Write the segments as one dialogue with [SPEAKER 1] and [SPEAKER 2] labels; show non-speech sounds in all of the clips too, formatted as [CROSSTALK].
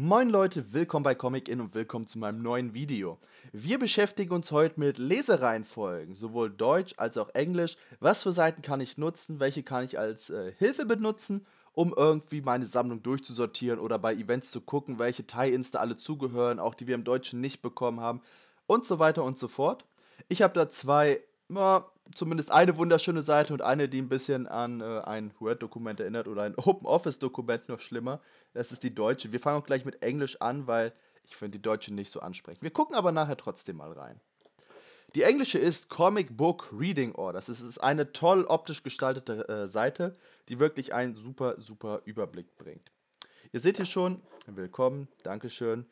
[SPEAKER 1] Moin Leute, willkommen bei Comic In und willkommen zu meinem neuen Video. Wir beschäftigen uns heute mit Lesereihenfolgen, sowohl Deutsch als auch Englisch. Was für Seiten kann ich nutzen, welche kann ich als äh, Hilfe benutzen, um irgendwie meine Sammlung durchzusortieren oder bei Events zu gucken, welche Tie-Ins da alle zugehören, auch die wir im Deutschen nicht bekommen haben und so weiter und so fort. Ich habe da zwei, na, zumindest eine wunderschöne Seite und eine, die ein bisschen an äh, ein Word-Dokument erinnert oder ein Open-Office-Dokument noch schlimmer. Das ist die deutsche. Wir fangen auch gleich mit Englisch an, weil ich finde die deutsche nicht so ansprechend. Wir gucken aber nachher trotzdem mal rein. Die englische ist Comic Book Reading Orders. Es ist eine toll optisch gestaltete äh, Seite, die wirklich einen super, super Überblick bringt. Ihr seht hier schon, willkommen, Dankeschön.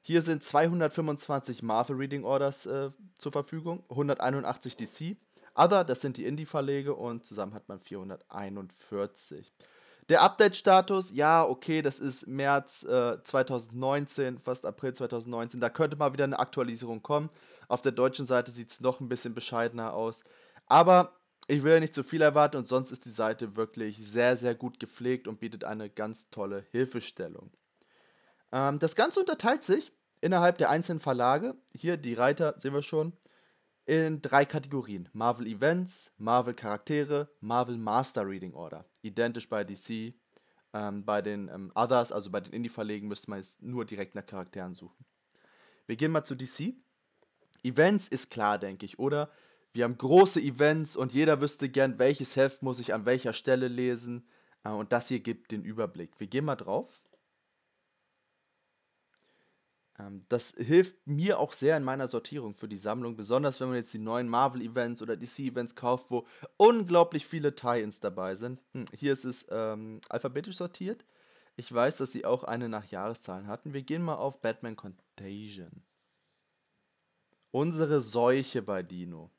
[SPEAKER 1] Hier sind 225 Marvel Reading Orders äh, zur Verfügung, 181 DC, Other, das sind die Indie-Verlege und zusammen hat man 441. Der Update-Status, ja, okay, das ist März äh, 2019, fast April 2019. Da könnte mal wieder eine Aktualisierung kommen. Auf der deutschen Seite sieht es noch ein bisschen bescheidener aus. Aber ich will ja nicht zu viel erwarten und sonst ist die Seite wirklich sehr, sehr gut gepflegt und bietet eine ganz tolle Hilfestellung. Ähm, das Ganze unterteilt sich innerhalb der einzelnen Verlage. Hier die Reiter sehen wir schon in drei Kategorien: Marvel Events, Marvel Charaktere, Marvel Master Reading Order. Identisch bei DC. Ähm, bei den ähm, Others, also bei den Indie-Verlegen, müsste man jetzt nur direkt nach Charakteren suchen. Wir gehen mal zu DC. Events ist klar, denke ich, oder? Wir haben große Events und jeder wüsste gern, welches Heft muss ich an welcher Stelle lesen. Äh, und das hier gibt den Überblick. Wir gehen mal drauf. Ähm, das hilft mir auch sehr in meiner Sortierung für die Sammlung, besonders wenn man jetzt die neuen Marvel-Events oder DC-Events kauft, wo unglaublich viele Tie-Ins dabei sind. Hm, hier ist es ähm, alphabetisch sortiert. Ich weiß, dass sie auch eine nach Jahreszahlen hatten. Wir gehen mal auf Batman Contagion. Unsere Seuche bei Dino.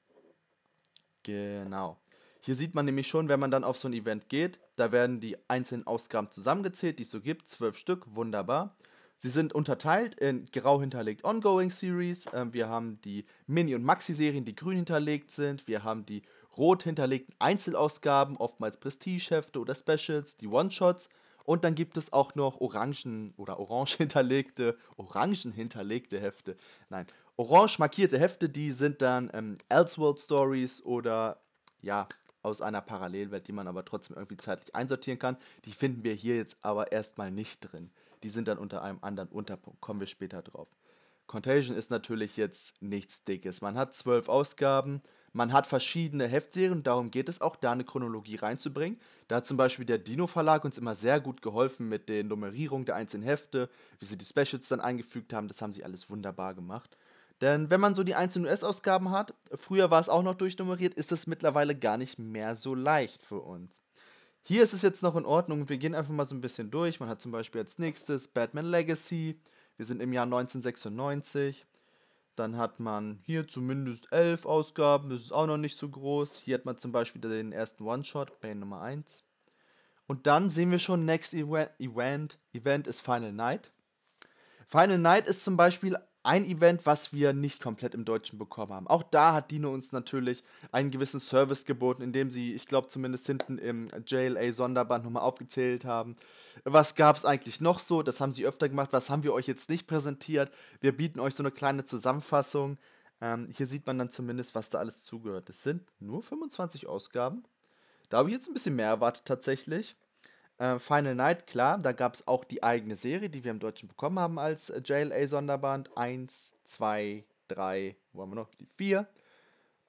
[SPEAKER 1] Genau. Hier sieht man nämlich schon, wenn man dann auf so ein Event geht, da werden die einzelnen Ausgaben zusammengezählt, die es so gibt. Zwölf Stück, wunderbar. Sie sind unterteilt in grau hinterlegt Ongoing Series, ähm, wir haben die Mini- und Maxi-Serien, die grün hinterlegt sind, wir haben die rot hinterlegten Einzelausgaben, oftmals Prestigehefte oder Specials, die One-Shots und dann gibt es auch noch orangen oder orange [LAUGHS] hinterlegte, orangen hinterlegte Hefte. Nein, orange markierte Hefte, die sind dann ähm, Elseworld Stories oder ja, aus einer Parallelwelt, die man aber trotzdem irgendwie zeitlich einsortieren kann. Die finden wir hier jetzt aber erstmal nicht drin. Die sind dann unter einem anderen Unterpunkt. Kommen wir später drauf. Contagion ist natürlich jetzt nichts Dickes. Man hat zwölf Ausgaben, man hat verschiedene Heftserien, darum geht es auch, da eine Chronologie reinzubringen. Da hat zum Beispiel der Dino Verlag uns immer sehr gut geholfen mit der Nummerierung der einzelnen Hefte, wie sie die Specials dann eingefügt haben, das haben sie alles wunderbar gemacht. Denn wenn man so die einzelnen US-Ausgaben hat, früher war es auch noch durchnummeriert, ist das mittlerweile gar nicht mehr so leicht für uns. Hier ist es jetzt noch in Ordnung. Wir gehen einfach mal so ein bisschen durch. Man hat zum Beispiel als nächstes Batman Legacy. Wir sind im Jahr 1996. Dann hat man hier zumindest elf Ausgaben, das ist auch noch nicht so groß. Hier hat man zum Beispiel den ersten One-Shot, Bane Nummer 1. Und dann sehen wir schon Next Event. Event ist Final Night. Final Night ist zum Beispiel ein Event, was wir nicht komplett im Deutschen bekommen haben. Auch da hat Dino uns natürlich einen gewissen Service geboten, indem sie, ich glaube, zumindest hinten im JLA-Sonderband nochmal aufgezählt haben. Was gab es eigentlich noch so? Das haben sie öfter gemacht. Was haben wir euch jetzt nicht präsentiert? Wir bieten euch so eine kleine Zusammenfassung. Ähm, hier sieht man dann zumindest, was da alles zugehört. Es sind nur 25 Ausgaben. Da habe ich jetzt ein bisschen mehr erwartet tatsächlich. Äh, Final Night, klar, da gab es auch die eigene Serie, die wir im Deutschen bekommen haben als äh, JLA-Sonderband. Eins, zwei, drei, wo haben wir noch? Die vier.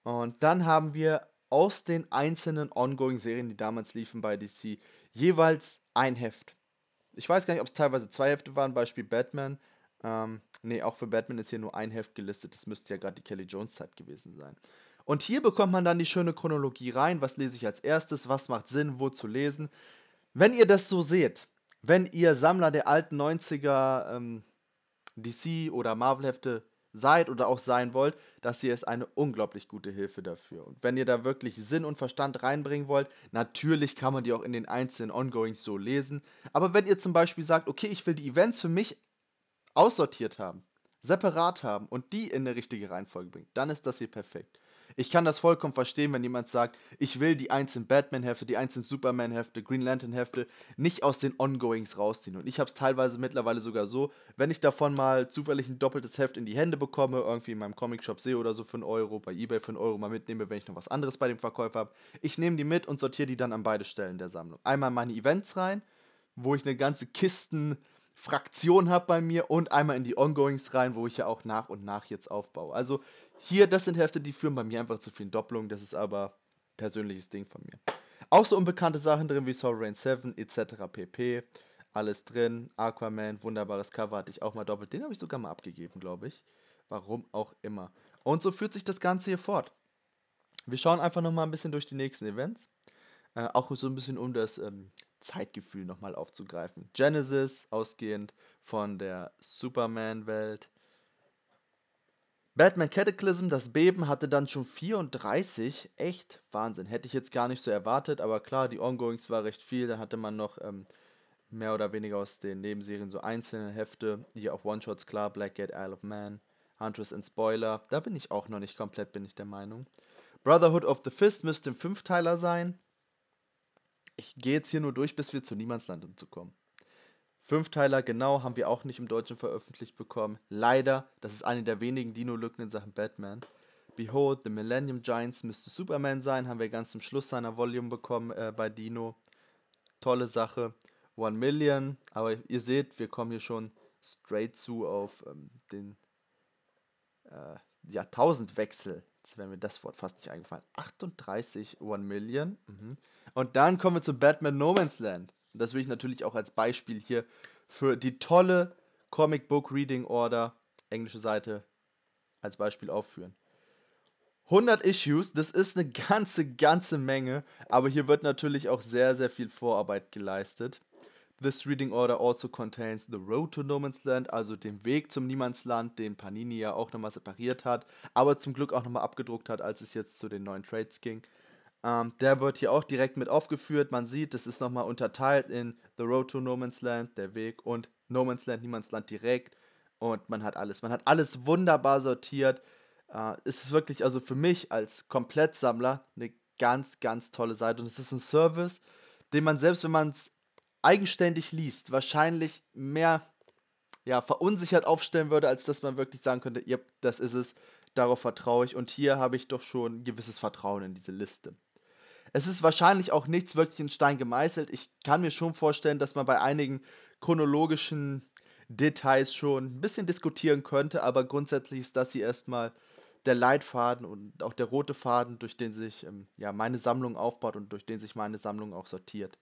[SPEAKER 1] Und dann haben wir aus den einzelnen Ongoing-Serien, die damals liefen bei DC, jeweils ein Heft. Ich weiß gar nicht, ob es teilweise zwei Hefte waren, Beispiel Batman. Ähm, nee, auch für Batman ist hier nur ein Heft gelistet. Das müsste ja gerade die Kelly Jones-Zeit gewesen sein. Und hier bekommt man dann die schöne Chronologie rein. Was lese ich als erstes? Was macht Sinn? Wo zu lesen? Wenn ihr das so seht, wenn ihr Sammler der alten 90er ähm, DC oder Marvel-Hefte seid oder auch sein wollt, das hier ist eine unglaublich gute Hilfe dafür. Und wenn ihr da wirklich Sinn und Verstand reinbringen wollt, natürlich kann man die auch in den einzelnen Ongoings so lesen. Aber wenn ihr zum Beispiel sagt, okay, ich will die Events für mich aussortiert haben, separat haben und die in eine richtige Reihenfolge bringen, dann ist das hier perfekt. Ich kann das vollkommen verstehen, wenn jemand sagt, ich will die einzelnen Batman-Hefte, die einzelnen Superman-Hefte, Green Lantern-Hefte nicht aus den Ongoings rausziehen. Und ich habe es teilweise mittlerweile sogar so, wenn ich davon mal zufällig ein doppeltes Heft in die Hände bekomme, irgendwie in meinem Comic-Shop sehe oder so für einen Euro, bei Ebay für einen Euro mal mitnehme, wenn ich noch was anderes bei dem Verkäufer habe, ich nehme die mit und sortiere die dann an beide Stellen der Sammlung. Einmal meine Events rein, wo ich eine ganze Kisten Fraktion habe bei mir und einmal in die Ongoings rein, wo ich ja auch nach und nach jetzt aufbaue. Also hier, das sind Hefte, die führen bei mir einfach zu vielen Doppelungen. Das ist aber persönliches Ding von mir. Auch so unbekannte Sachen drin wie Sovereign 7 etc. pp. Alles drin. Aquaman, wunderbares Cover hatte ich auch mal doppelt. Den habe ich sogar mal abgegeben, glaube ich. Warum auch immer. Und so führt sich das Ganze hier fort. Wir schauen einfach nochmal ein bisschen durch die nächsten Events. Äh, auch so ein bisschen um das ähm, Zeitgefühl nochmal aufzugreifen. Genesis, ausgehend von der Superman-Welt. Batman Cataclysm, das Beben hatte dann schon 34. Echt Wahnsinn. Hätte ich jetzt gar nicht so erwartet, aber klar, die Ongoings war recht viel. Da hatte man noch ähm, mehr oder weniger aus den Nebenserien so einzelne Hefte. Hier auch One-Shots, klar, Blackgate, Isle of Man, Huntress and Spoiler. Da bin ich auch noch nicht komplett, bin ich der Meinung. Brotherhood of the Fist müsste ein Fünfteiler sein ich gehe jetzt hier nur durch, bis wir zu Niemandsland und zu kommen. Fünfteiler, genau, haben wir auch nicht im Deutschen veröffentlicht bekommen. Leider, das ist eine der wenigen Dino-Lücken in Sachen Batman. Behold, The Millennium Giants müsste Superman sein, haben wir ganz zum Schluss seiner Volume bekommen äh, bei Dino. Tolle Sache. One Million, aber ihr seht, wir kommen hier schon straight zu auf ähm, den äh, Jahrtausendwechsel. Jetzt wäre mir das Wort fast nicht eingefallen. 38 One Million. Mhm. Und dann kommen wir zu Batman No Man's Land. Und das will ich natürlich auch als Beispiel hier für die tolle Comic Book Reading Order, englische Seite, als Beispiel aufführen. 100 Issues, das ist eine ganze, ganze Menge, aber hier wird natürlich auch sehr, sehr viel Vorarbeit geleistet. This reading order also contains The Road to No Man's Land, also den Weg zum Niemandsland, den Panini ja auch nochmal separiert hat, aber zum Glück auch nochmal abgedruckt hat, als es jetzt zu den neuen Trades ging. Ähm, der wird hier auch direkt mit aufgeführt. Man sieht, das ist nochmal unterteilt in The Road to No Man's Land, der Weg und No Man's Land, Niemands Land direkt. Und man hat alles. Man hat alles wunderbar sortiert. Äh, es ist wirklich, also für mich als Komplettsammler, eine ganz, ganz tolle Seite. Und es ist ein Service, den man selbst, wenn man es eigenständig liest, wahrscheinlich mehr ja, verunsichert aufstellen würde, als dass man wirklich sagen könnte, ja, das ist es, darauf vertraue ich. Und hier habe ich doch schon ein gewisses Vertrauen in diese Liste es ist wahrscheinlich auch nichts wirklich in Stein gemeißelt. Ich kann mir schon vorstellen, dass man bei einigen chronologischen Details schon ein bisschen diskutieren könnte, aber grundsätzlich ist das hier erstmal der Leitfaden und auch der rote Faden, durch den sich ähm, ja, meine Sammlung aufbaut und durch den sich meine Sammlung auch sortiert.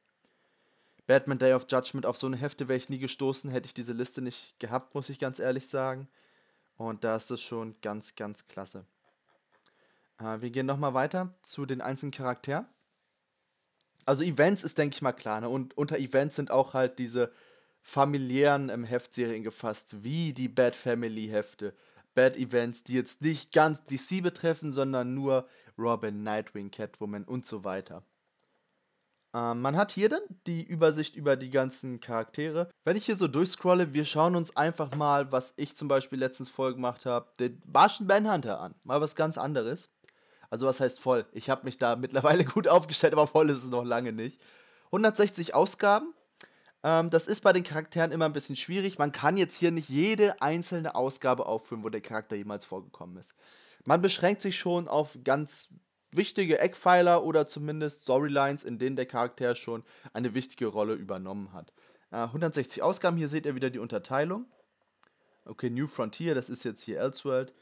[SPEAKER 1] Batman Day of Judgment, auf so eine Hefte wäre ich nie gestoßen, hätte ich diese Liste nicht gehabt, muss ich ganz ehrlich sagen. Und da ist es schon ganz, ganz klasse. Äh, wir gehen nochmal weiter zu den einzelnen Charakteren also Events ist, denke ich mal, klar. Ne? Und unter Events sind auch halt diese familiären ähm, Heftserien gefasst, wie die Bad Family Hefte. Bad Events, die jetzt nicht ganz DC betreffen, sondern nur Robin, Nightwing, Catwoman und so weiter. Ähm, man hat hier dann die Übersicht über die ganzen Charaktere. Wenn ich hier so durchscrolle, wir schauen uns einfach mal, was ich zum Beispiel letztens vorgemacht habe, den Martian Manhunter an. Mal was ganz anderes. Also was heißt voll? Ich habe mich da [LAUGHS] mittlerweile gut aufgestellt, aber voll ist es noch lange nicht. 160 Ausgaben. Ähm, das ist bei den Charakteren immer ein bisschen schwierig. Man kann jetzt hier nicht jede einzelne Ausgabe aufführen, wo der Charakter jemals vorgekommen ist. Man beschränkt sich schon auf ganz wichtige Eckpfeiler oder zumindest Storylines, in denen der Charakter schon eine wichtige Rolle übernommen hat. Äh, 160 Ausgaben, hier seht ihr wieder die Unterteilung. Okay, New Frontier, das ist jetzt hier Elseworld.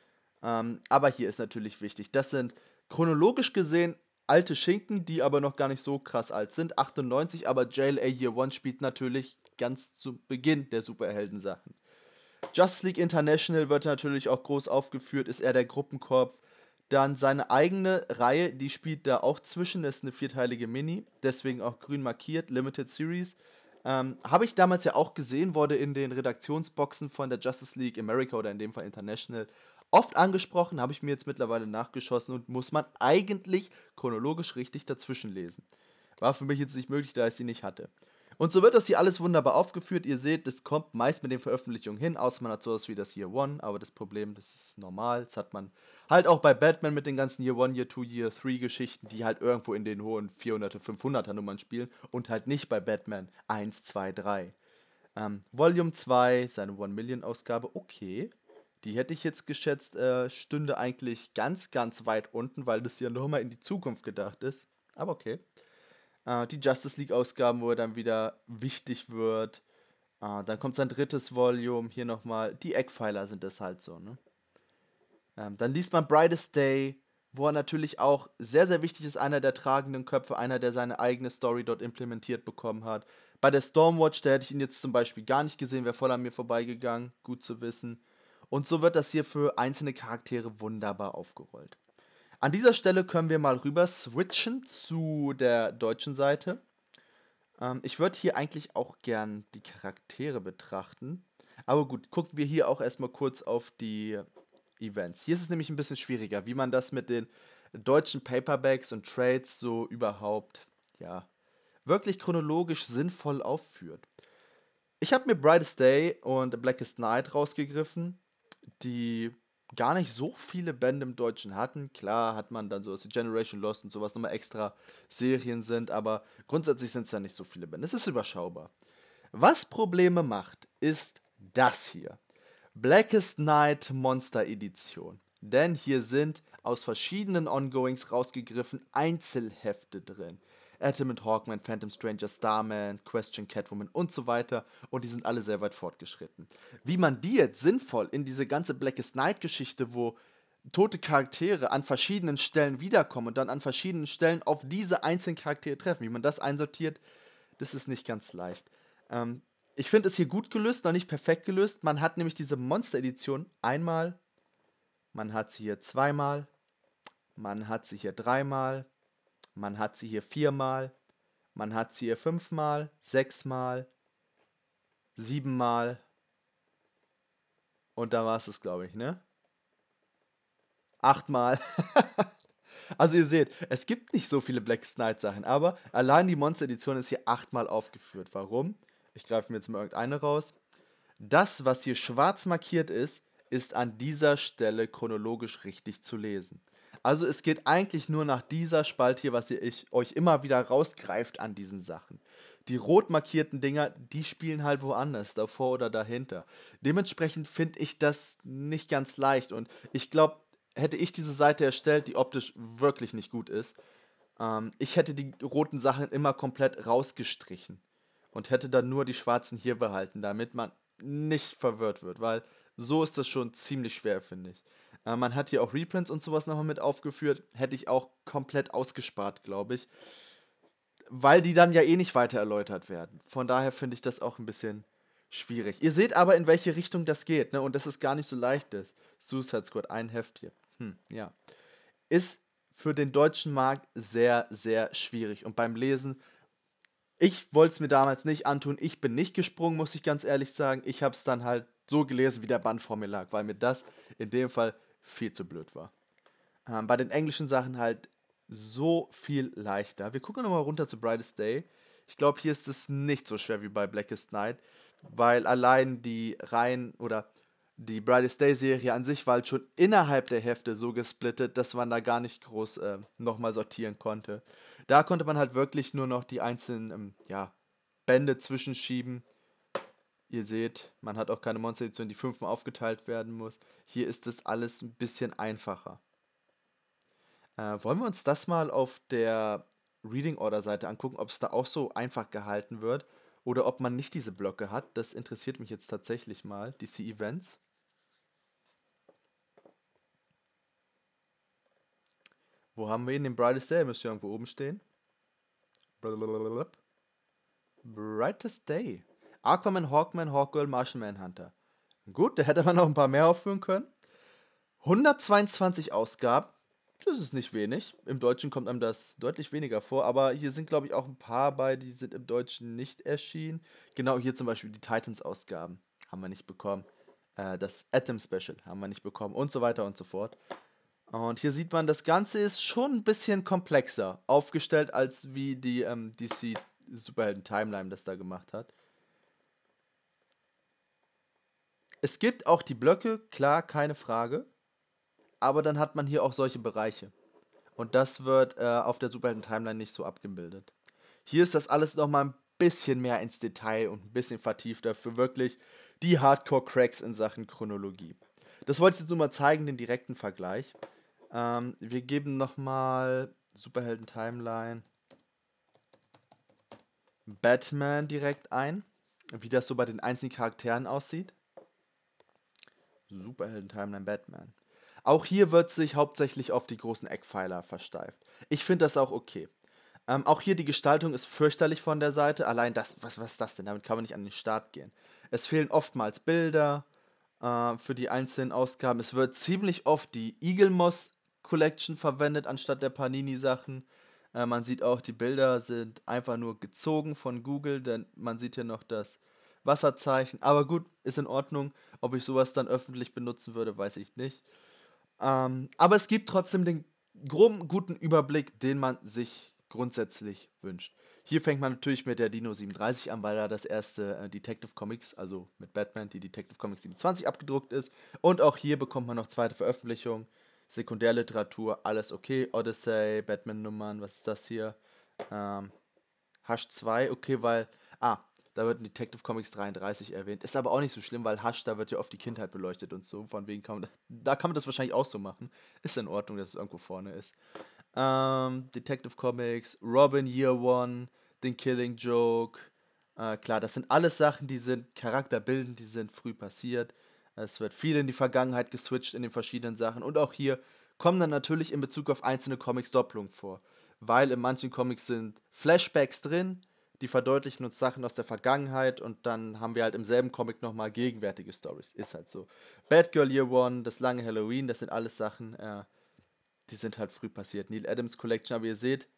[SPEAKER 1] Ähm, aber hier ist natürlich wichtig, das sind chronologisch gesehen alte Schinken, die aber noch gar nicht so krass alt sind. 98, aber JLA Year One spielt natürlich ganz zu Beginn der Superheldensachen. Just League International wird natürlich auch groß aufgeführt, ist er der Gruppenkorb. Dann seine eigene Reihe, die spielt da auch zwischen, das ist eine vierteilige Mini, deswegen auch grün markiert, Limited Series. Ähm, Habe ich damals ja auch gesehen, wurde in den Redaktionsboxen von der Justice League America oder in dem Fall International oft angesprochen, habe ich mir jetzt mittlerweile nachgeschossen und muss man eigentlich chronologisch richtig dazwischen lesen. War für mich jetzt nicht möglich, da ich sie nicht hatte. Und so wird das hier alles wunderbar aufgeführt. Ihr seht, das kommt meist mit den Veröffentlichungen hin, außer man hat sowas wie das Year One, aber das Problem, das ist normal. Das hat man halt auch bei Batman mit den ganzen Year One, Year Two, Year Three Geschichten, die halt irgendwo in den hohen 400er, 500er Nummern spielen und halt nicht bei Batman 1, 2, 3. Ähm, Volume 2, seine One Million Ausgabe, okay. Die hätte ich jetzt geschätzt, äh, stünde eigentlich ganz, ganz weit unten, weil das ja nochmal in die Zukunft gedacht ist. Aber okay. Äh, die Justice League-Ausgaben, wo er dann wieder wichtig wird. Äh, dann kommt sein drittes Volume. Hier nochmal. Die Eckpfeiler sind das halt so, ne? Ähm, dann liest man Brightest Day, wo er natürlich auch sehr, sehr wichtig ist, einer der tragenden Köpfe, einer, der seine eigene Story dort implementiert bekommen hat. Bei der Stormwatch, da hätte ich ihn jetzt zum Beispiel gar nicht gesehen, wäre voll an mir vorbeigegangen, gut zu wissen. Und so wird das hier für einzelne Charaktere wunderbar aufgerollt. An dieser Stelle können wir mal rüber switchen zu der deutschen Seite. Ähm, ich würde hier eigentlich auch gern die Charaktere betrachten. Aber gut, gucken wir hier auch erstmal kurz auf die Events. Hier ist es nämlich ein bisschen schwieriger, wie man das mit den deutschen Paperbacks und Trades so überhaupt, ja, wirklich chronologisch sinnvoll aufführt. Ich habe mir Brightest Day und Blackest Night rausgegriffen, die gar nicht so viele Bände im Deutschen hatten. Klar hat man dann sowas wie Generation Lost und sowas nochmal extra Serien sind, aber grundsätzlich sind es ja nicht so viele Bände. Es ist überschaubar. Was Probleme macht, ist das hier. Blackest Night Monster Edition. Denn hier sind aus verschiedenen Ongoings rausgegriffen Einzelhefte drin. Atom Adamant Hawkman, Phantom Stranger, Starman, Question Catwoman und so weiter. Und die sind alle sehr weit fortgeschritten. Wie man die jetzt sinnvoll in diese ganze Blackest Night-Geschichte, wo tote Charaktere an verschiedenen Stellen wiederkommen und dann an verschiedenen Stellen auf diese einzelnen Charaktere treffen, wie man das einsortiert, das ist nicht ganz leicht. Ähm, ich finde es hier gut gelöst, noch nicht perfekt gelöst. Man hat nämlich diese Monster-Edition einmal, man hat sie hier zweimal, man hat sie hier dreimal, man hat sie hier viermal, man hat sie hier fünfmal, sechsmal, siebenmal und da war es das, glaube ich, ne? Achtmal. [LAUGHS] also ihr seht, es gibt nicht so viele Black Knight Sachen, aber allein die Monster Edition ist hier achtmal aufgeführt. Warum? Ich greife mir jetzt mal irgendeine raus. Das, was hier schwarz markiert ist, ist an dieser Stelle chronologisch richtig zu lesen. Also es geht eigentlich nur nach dieser Spalt hier, was ihr ich, euch immer wieder rausgreift an diesen Sachen. Die rot markierten Dinger, die spielen halt woanders, davor oder dahinter. Dementsprechend finde ich das nicht ganz leicht und ich glaube, hätte ich diese Seite erstellt, die optisch wirklich nicht gut ist, ähm, ich hätte die roten Sachen immer komplett rausgestrichen und hätte dann nur die schwarzen hier behalten, damit man nicht verwirrt wird, weil so ist das schon ziemlich schwer, finde ich. Äh, man hat hier auch Reprints und sowas nochmal mit aufgeführt. Hätte ich auch komplett ausgespart, glaube ich. Weil die dann ja eh nicht weiter erläutert werden. Von daher finde ich das auch ein bisschen schwierig. Ihr seht aber, in welche Richtung das geht, ne? Und dass es gar nicht so leicht ist. Suicide Squad, ein Heft hier. Hm, ja. Ist für den deutschen Markt sehr, sehr schwierig. Und beim Lesen, ich wollte es mir damals nicht antun. Ich bin nicht gesprungen, muss ich ganz ehrlich sagen. Ich habe es dann halt so gelesen, wie der Band vor mir lag, weil mir das in dem Fall viel zu blöd war. Ähm, bei den englischen Sachen halt so viel leichter. Wir gucken nochmal runter zu Brightest Day. Ich glaube, hier ist es nicht so schwer wie bei Blackest Night, weil allein die Reihen oder die Brightest Day Serie an sich war halt schon innerhalb der Hefte so gesplittet, dass man da gar nicht groß äh, nochmal sortieren konnte. Da konnte man halt wirklich nur noch die einzelnen ähm, ja, Bände zwischenschieben Ihr seht, man hat auch keine Monster-Edition, die fünfmal aufgeteilt werden muss. Hier ist das alles ein bisschen einfacher. Äh, wollen wir uns das mal auf der Reading Order Seite angucken, ob es da auch so einfach gehalten wird oder ob man nicht diese Blöcke hat. Das interessiert mich jetzt tatsächlich mal, DC Events. Wo haben wir ihn? Den Brightest Day müsste irgendwo oben stehen. Blablabla. Brightest Day. Aquaman, Hawkman, Hawkgirl, Martian Manhunter. Gut, da hätte man noch ein paar mehr aufführen können. 122 Ausgaben, das ist nicht wenig. Im Deutschen kommt einem das deutlich weniger vor, aber hier sind, glaube ich, auch ein paar bei, die sind im Deutschen nicht erschienen. Genau hier zum Beispiel die Titans-Ausgaben haben wir nicht bekommen. Äh, das Atom-Special haben wir nicht bekommen und so weiter und so fort. Und hier sieht man, das Ganze ist schon ein bisschen komplexer aufgestellt, als wie die ähm, DC Superhelden-Timeline das da gemacht hat. Es gibt auch die Blöcke, klar, keine Frage. Aber dann hat man hier auch solche Bereiche. Und das wird äh, auf der Superhelden-Timeline nicht so abgebildet. Hier ist das alles nochmal ein bisschen mehr ins Detail und ein bisschen vertiefter für wirklich die Hardcore-Cracks in Sachen Chronologie. Das wollte ich jetzt nur mal zeigen, den direkten Vergleich. Ähm, wir geben nochmal Superhelden-Timeline Batman direkt ein, wie das so bei den einzelnen Charakteren aussieht. Superhelden-Timeline Batman. Auch hier wird sich hauptsächlich auf die großen Eckpfeiler versteift. Ich finde das auch okay. Ähm, auch hier die Gestaltung ist fürchterlich von der Seite. Allein das, was, was ist das denn? Damit kann man nicht an den Start gehen. Es fehlen oftmals Bilder äh, für die einzelnen Ausgaben. Es wird ziemlich oft die Eagle Moss Collection verwendet anstatt der Panini-Sachen. Äh, man sieht auch, die Bilder sind einfach nur gezogen von Google, denn man sieht hier noch das Wasserzeichen. Aber gut, ist in Ordnung. Ob ich sowas dann öffentlich benutzen würde, weiß ich nicht. Ähm, aber es gibt trotzdem den groben guten Überblick, den man sich grundsätzlich wünscht. Hier fängt man natürlich mit der Dino 37 an, weil da das erste äh, Detective Comics, also mit Batman, die Detective Comics 27 abgedruckt ist. Und auch hier bekommt man noch zweite Veröffentlichung, Sekundärliteratur, alles okay. Odyssey, Batman-Nummern, was ist das hier? Ähm, Hash 2, okay, weil. Ah, da wird in Detective Comics 33 erwähnt. Ist aber auch nicht so schlimm, weil Hush, da wird ja oft die Kindheit beleuchtet und so. Von wegen kann man, da, kann man das wahrscheinlich auch so machen. Ist in Ordnung, dass es irgendwo vorne ist. Ähm, Detective Comics, Robin Year One, den Killing Joke. Äh, klar, das sind alles Sachen, die sind charakterbildend, die sind früh passiert. Es wird viel in die Vergangenheit geswitcht in den verschiedenen Sachen. Und auch hier kommen dann natürlich in Bezug auf einzelne Comics Doppelungen vor. Weil in manchen Comics sind Flashbacks drin, die verdeutlichen uns Sachen aus der Vergangenheit und dann haben wir halt im selben Comic nochmal gegenwärtige Stories. Ist halt so. Bad Girl Year One, das lange Halloween, das sind alles Sachen, äh, die sind halt früh passiert. Neil Adams Collection, aber ihr seht,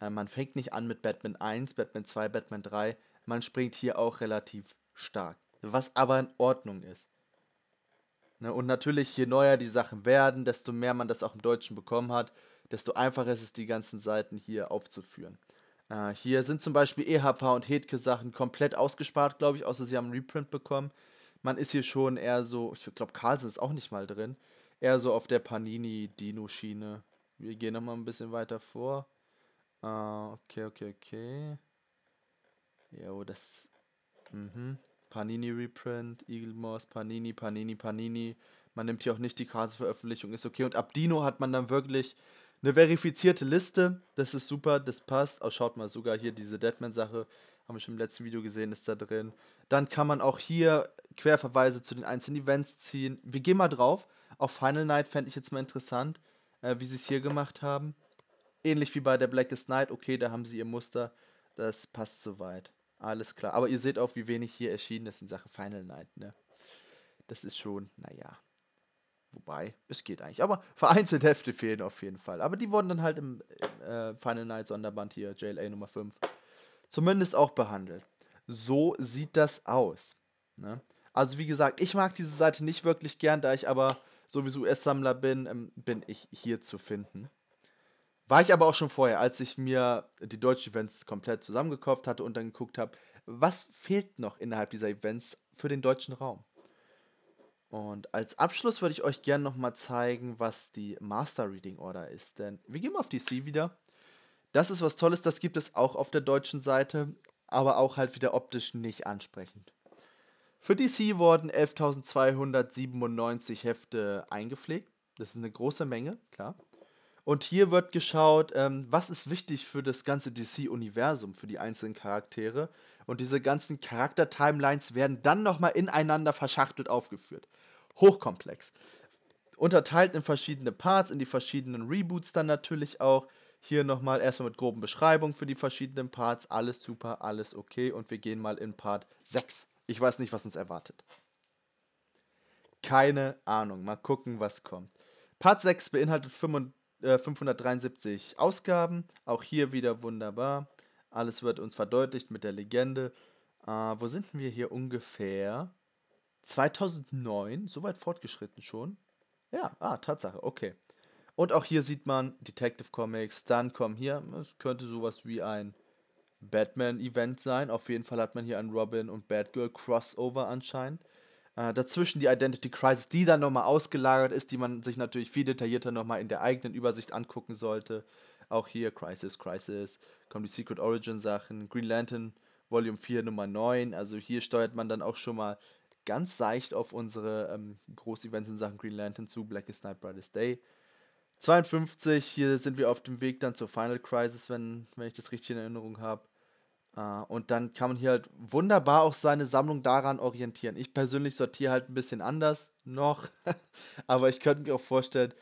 [SPEAKER 1] äh, man fängt nicht an mit Batman 1, Batman 2, Batman 3. Man springt hier auch relativ stark. Was aber in Ordnung ist. Ne, und natürlich, je neuer die Sachen werden, desto mehr man das auch im Deutschen bekommen hat, desto einfacher ist es, die ganzen Seiten hier aufzuführen. Äh, hier sind zum Beispiel EHP und Hetke Sachen komplett ausgespart, glaube ich, außer sie haben einen Reprint bekommen. Man ist hier schon eher so, ich glaube, Carlsen ist auch nicht mal drin, eher so auf der Panini-Dino-Schiene. Wir gehen nochmal ein bisschen weiter vor. Äh, okay, okay, okay. Jo, oh, das. Mhm. Panini Reprint, Eagle Moss, Panini, Panini, Panini. Man nimmt hier auch nicht die Karte-Veröffentlichung, ist okay. Und ab Dino hat man dann wirklich eine verifizierte Liste, das ist super, das passt. Oh, schaut mal, sogar hier diese Deadman-Sache, haben wir schon im letzten Video gesehen, ist da drin. Dann kann man auch hier Querverweise zu den einzelnen Events ziehen. Wir gehen mal drauf. Auf Final Night fände ich jetzt mal interessant, äh, wie sie es hier gemacht haben. Ähnlich wie bei der Blackest Night. Okay, da haben sie ihr Muster. Das passt soweit. Alles klar. Aber ihr seht auch, wie wenig hier erschienen ist in Sachen Final Night. Ne? Das ist schon, naja. Wobei, es geht eigentlich. Aber vereinzelt Hefte fehlen auf jeden Fall. Aber die wurden dann halt im äh, Final Night Sonderband hier, JLA Nummer 5, zumindest auch behandelt. So sieht das aus. Ne? Also wie gesagt, ich mag diese Seite nicht wirklich gern, da ich aber sowieso US-Sammler bin, ähm, bin ich hier zu finden. War ich aber auch schon vorher, als ich mir die deutschen Events komplett zusammengekauft hatte und dann geguckt habe, was fehlt noch innerhalb dieser Events für den deutschen Raum. Und als Abschluss würde ich euch gerne nochmal zeigen, was die Master Reading Order ist. Denn wir gehen mal auf DC wieder. Das ist was Tolles, das gibt es auch auf der deutschen Seite, aber auch halt wieder optisch nicht ansprechend. Für DC wurden 11.297 Hefte eingepflegt. Das ist eine große Menge, klar. Und hier wird geschaut, ähm, was ist wichtig für das ganze DC-Universum, für die einzelnen Charaktere. Und diese ganzen Charakter-Timelines werden dann nochmal ineinander verschachtelt aufgeführt hochkomplex. Unterteilt in verschiedene Parts, in die verschiedenen Reboots dann natürlich auch. Hier nochmal erstmal mit groben Beschreibungen für die verschiedenen Parts. Alles super, alles okay. Und wir gehen mal in Part 6. Ich weiß nicht, was uns erwartet. Keine Ahnung. Mal gucken, was kommt. Part 6 beinhaltet 573 äh, Ausgaben. Auch hier wieder wunderbar. Alles wird uns verdeutlicht mit der Legende. Äh, wo sind wir hier ungefähr? 2009, soweit fortgeschritten schon. Ja, ah, Tatsache, okay. Und auch hier sieht man Detective Comics, dann kommen hier, es könnte sowas wie ein Batman-Event sein. Auf jeden Fall hat man hier ein Robin und Batgirl-Crossover anscheinend. Äh, dazwischen die Identity Crisis, die dann nochmal ausgelagert ist, die man sich natürlich viel detaillierter nochmal in der eigenen Übersicht angucken sollte. Auch hier Crisis, Crisis, kommen die Secret Origin Sachen, Green Lantern Volume 4 Nummer 9. Also hier steuert man dann auch schon mal ganz seicht auf unsere ähm, Groß-Events in Sachen Green Lantern zu, Blackest Night, Brightest Day. 52, hier sind wir auf dem Weg dann zur Final Crisis, wenn, wenn ich das richtig in Erinnerung habe. Uh, äh, und dann kann man hier halt wunderbar auch seine Sammlung daran orientieren. Ich persönlich sortiere halt ein bisschen anders noch, [LAUGHS] aber ich könnte mir auch vorstellen,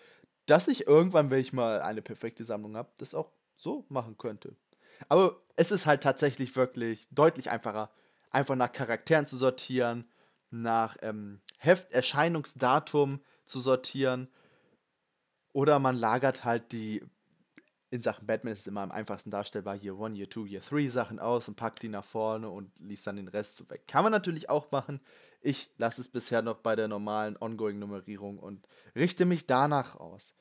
[SPEAKER 1] dass ich irgendwann, wenn ich mal eine perfekte Sammlung habe, das auch so machen könnte. Aber es ist halt tatsächlich wirklich deutlich einfacher, einfach nach Charakteren zu sortieren nach ähm, Hefterscheinungsdatum zu sortieren. Oder man lagert halt die, in Sachen Batman ist es immer am einfachsten darstellbar, Year 1, Year 2, Year 3 Sachen aus und packt die nach vorne und liest dann den Rest so weg. Kann man natürlich auch machen. Ich lasse es bisher noch bei der normalen Ongoing-Nummerierung und richte mich danach aus.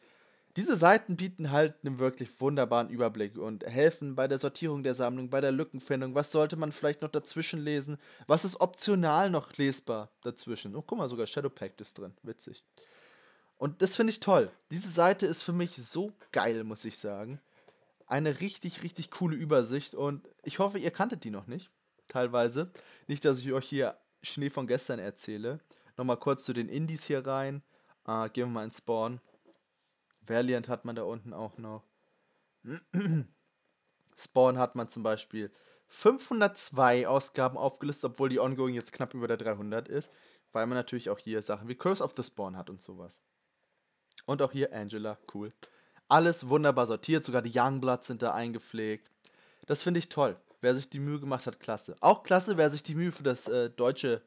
[SPEAKER 1] Diese Seiten bieten halt einen wirklich wunderbaren Überblick und helfen bei der Sortierung der Sammlung, bei der Lückenfindung. Was sollte man vielleicht noch dazwischen lesen? Was ist optional noch lesbar dazwischen? Oh, guck mal, sogar Shadow Pact ist drin. Witzig. Und das finde ich toll. Diese Seite ist für mich so geil, muss ich sagen. Eine richtig, richtig coole Übersicht und ich hoffe, ihr kanntet die noch nicht. Teilweise. Nicht, dass ich euch hier Schnee von gestern erzähle. Nochmal kurz zu den Indies hier rein. Äh, gehen wir mal in Spawn. Valiant hat man da unten auch noch. [CLEARS THROAT] Spawn hat man zum Beispiel 502 Ausgaben aufgelistet, obwohl die Ongoing jetzt knapp über der 300 ist, weil man natürlich auch hier Sachen wie Curse of the Spawn hat und sowas. Und auch hier Angela, cool. Alles wunderbar sortiert, sogar die Youngbloods sind da eingepflegt. Das finde ich toll. Wer sich die Mühe gemacht hat, klasse. Auch klasse, wer sich die Mühe für das äh, deutsche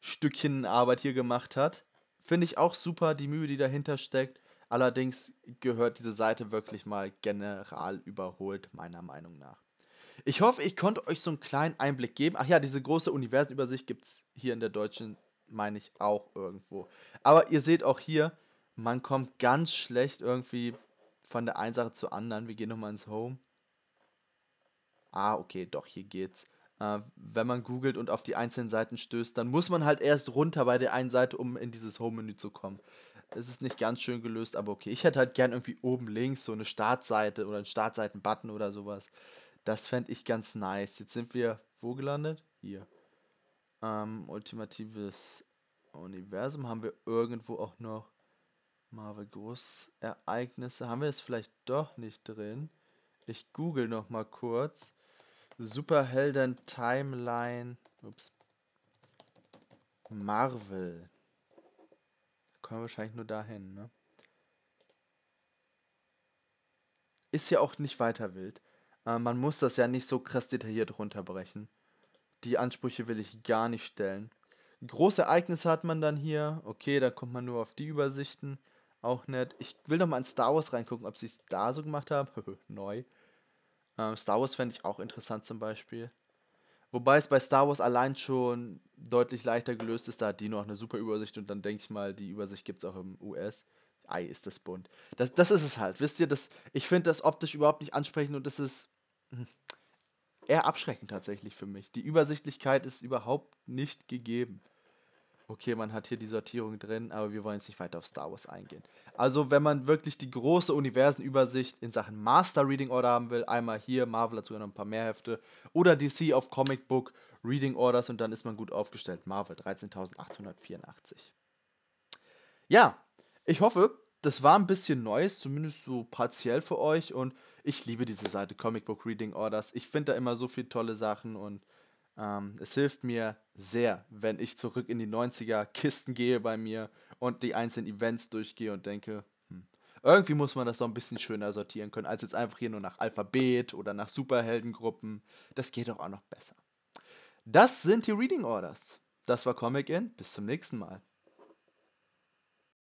[SPEAKER 1] Stückchen Arbeit hier gemacht hat. Finde ich auch super, die Mühe, die dahinter steckt. Allerdings gehört diese Seite wirklich mal general überholt, meiner Meinung nach. Ich hoffe, ich konnte euch so einen kleinen Einblick geben. Ach ja, diese große Universenübersicht gibt es hier in der deutschen, meine ich, auch irgendwo. Aber ihr seht auch hier, man kommt ganz schlecht irgendwie von der einen Sache zur anderen. Wir gehen nochmal ins Home. Ah, okay, doch, hier geht's. Äh, wenn man googelt und auf die einzelnen Seiten stößt, dann muss man halt erst runter bei der einen Seite, um in dieses Home-Menü zu kommen. Es ist nicht ganz schön gelöst, aber okay. Ich hätte halt gern irgendwie oben links so eine Startseite oder einen Startseiten-Button oder sowas. Das fände ich ganz nice. Jetzt sind wir wo gelandet? Hier. Ähm, ultimatives Universum haben wir irgendwo auch noch Marvel Großereignisse. Haben wir es vielleicht doch nicht drin? Ich google nochmal kurz. Superhelden Timeline. Ups. Marvel kann man wahrscheinlich nur dahin, ne? Ist ja auch nicht weiter wild. Äh, man muss das ja nicht so krass detailliert runterbrechen. Die Ansprüche will ich gar nicht stellen. Große Ereignisse hat man dann hier. Okay, da kommt man nur auf die Übersichten. Auch nett. Ich will noch mal in Star Wars reingucken, ob sie es da so gemacht haben. [LAUGHS] Neu. Ähm, Star Wars fände ich auch interessant zum Beispiel. Wobei es bei Star Wars allein schon deutlich leichter gelöst ist. Da hat Dino auch eine super Übersicht und dann denke ich mal, die Übersicht gibt es auch im US. Ei, ist das bunt. Das, das ist es halt. Wisst ihr, das, ich finde das optisch überhaupt nicht ansprechend und das ist hm, eher abschreckend tatsächlich für mich. Die Übersichtlichkeit ist überhaupt nicht gegeben okay, man hat hier die Sortierung drin, aber wir wollen jetzt nicht weiter auf Star Wars eingehen. Also, wenn man wirklich die große Universenübersicht in Sachen Master Reading Order haben will, einmal hier, Marvel hat sogar noch ein paar mehr Hefte oder DC auf Comic Book Reading Orders und dann ist man gut aufgestellt. Marvel 13.884. Ja, ich hoffe, das war ein bisschen Neues, zumindest so partiell für euch und ich liebe diese Seite Comic Book Reading Orders. Ich finde da immer so viele tolle Sachen und ähm, es hilft mir sehr, wenn ich zurück in die 90er-Kisten gehe bei mir und die einzelnen Events durchgehe und denke, hm, irgendwie muss man das doch ein bisschen schöner sortieren können, als jetzt einfach hier nur nach Alphabet oder nach Superheldengruppen. Das geht doch auch noch besser. Das sind die Reading Orders. Das war Comic In. Bis zum nächsten Mal.